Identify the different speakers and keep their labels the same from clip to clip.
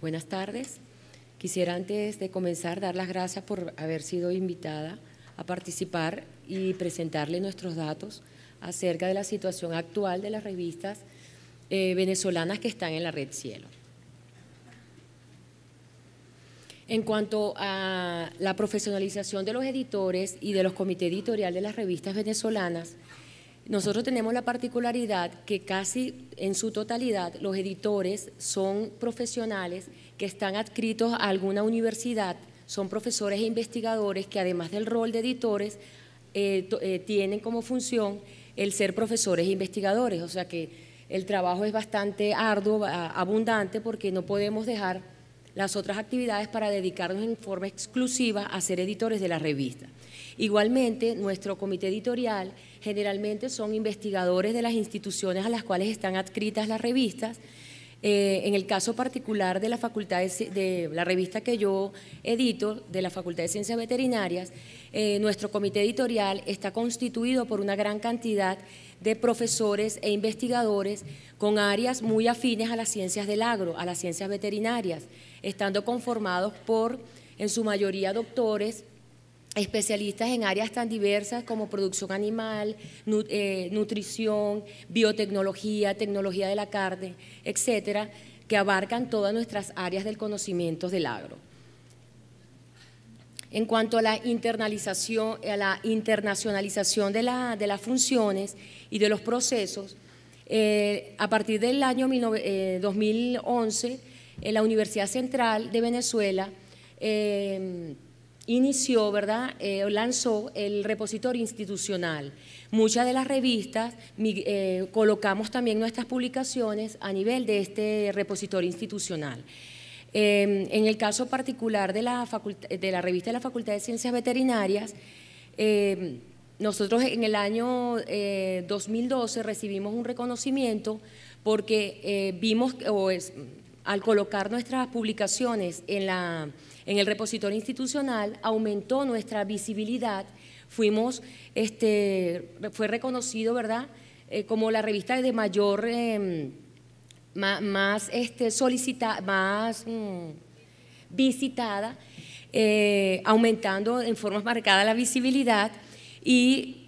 Speaker 1: Buenas tardes. Quisiera antes de comenzar dar las gracias por haber sido invitada a participar y presentarle nuestros datos acerca de la situación actual de las revistas eh, venezolanas que están en la red Cielo. En cuanto a la profesionalización de los editores y de los comités editoriales de las revistas venezolanas, nosotros tenemos la particularidad que casi en su totalidad los editores son profesionales que están adscritos a alguna universidad, son profesores e investigadores que además del rol de editores eh, eh, tienen como función el ser profesores e investigadores, o sea que el trabajo es bastante arduo, abundante, porque no podemos dejar las otras actividades para dedicarnos en forma exclusiva a ser editores de la revista. Igualmente, nuestro comité editorial generalmente son investigadores de las instituciones a las cuales están adscritas las revistas. Eh, en el caso particular de la facultad de, la revista que yo edito, de la Facultad de Ciencias Veterinarias, eh, nuestro comité editorial está constituido por una gran cantidad de profesores e investigadores con áreas muy afines a las ciencias del agro, a las ciencias veterinarias estando conformados por, en su mayoría, doctores especialistas en áreas tan diversas como producción animal, eh, nutrición, biotecnología, tecnología de la carne, etcétera, que abarcan todas nuestras áreas del conocimiento del agro. En cuanto a la internalización, a la internacionalización de, las funciones y de los procesos, eh, a partir del año 2011 la Universidad Central de Venezuela eh, inició, ¿verdad? Eh, lanzó el repositorio institucional. Muchas de las revistas eh, colocamos también nuestras publicaciones a nivel de este repositorio institucional. en el caso particular de la, revista de la Facultad de Ciencias Veterinarias, nosotros en el año 2012 recibimos un reconocimiento porque vimos, o es, al colocar nuestras publicaciones en, la, en el repositorio institucional, aumentó nuestra visibilidad, fuimos, este, fue reconocido, ¿verdad?, eh, como la revista de mayor, em, más, este, solicitada, más mm, visitada, eh, aumentando en formas marcada la visibilidad y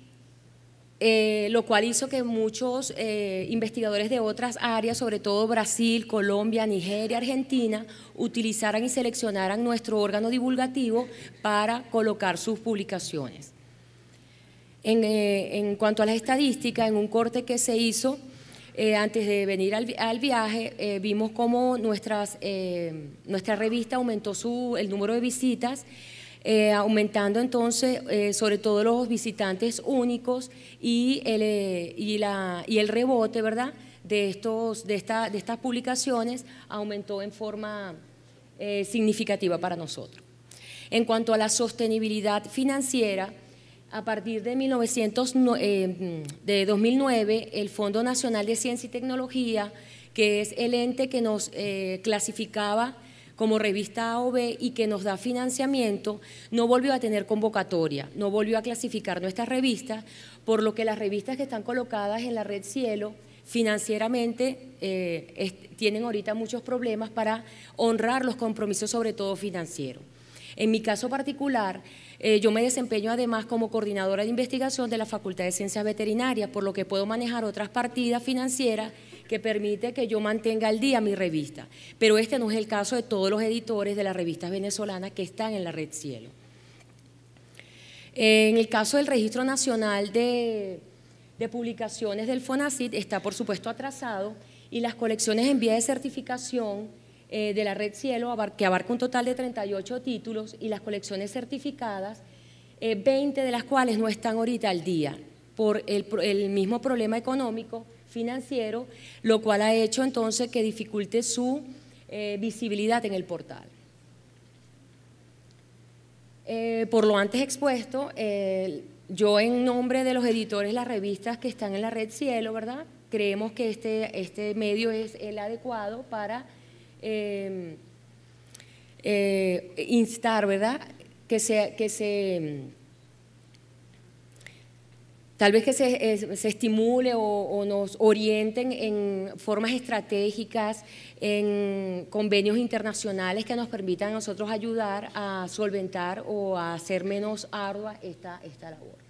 Speaker 1: eh, lo cual hizo que muchos eh, investigadores de otras áreas, sobre todo Brasil, Colombia, Nigeria, Argentina, utilizaran y seleccionaran nuestro órgano divulgativo para colocar sus publicaciones. En, eh, cuanto a las estadísticas, en un corte que se hizo antes de venir al, viaje, vimos cómo nuestra revista aumentó su, el número de visitas eh, aumentando entonces eh, sobre todo los visitantes únicos y el, eh, y la, y el rebote ¿verdad? De, estos, de, esta, de estas publicaciones aumentó en forma significativa para nosotros. En cuanto a la sostenibilidad financiera, a partir de, de 2009, el Fondo Nacional de Ciencia y Tecnología, que es el ente que nos clasificaba como revista AOB y que nos da financiamiento, no volvió a tener convocatoria, no volvió a clasificar nuestras revistas, por lo que las revistas que están colocadas en la red Cielo financieramente eh, tienen ahorita muchos problemas para honrar los compromisos, sobre todo financieros. En mi caso particular, eh, yo me desempeño además como coordinadora de investigación de la Facultad de Ciencias Veterinarias, por lo que puedo manejar otras partidas financieras que permite que yo mantenga al día mi revista. Pero este no es el caso de todos los editores de las revistas venezolanas que están en la red Cielo. En el caso del Registro Nacional de, de Publicaciones del FONACIT está, por supuesto, atrasado y las colecciones en vía de certificación eh, de la red Cielo, que abarca un total de 38 títulos, y las colecciones certificadas, 20 eh, de las cuales no están ahorita al día por el mismo problema económico financiero, lo cual ha hecho entonces que dificulte su eh, visibilidad en el portal. Eh, por lo antes expuesto, yo en nombre de los editores, las revistas que están en la red Cielo, ¿verdad? Creemos que este, este medio es el adecuado para em, eh, instar, ¿verdad? Que sea que se tal vez que se, estimule o, nos orienten en formas estratégicas, en convenios internacionales que nos permitan a nosotros ayudar a solventar o a hacer menos ardua esta, esta labor.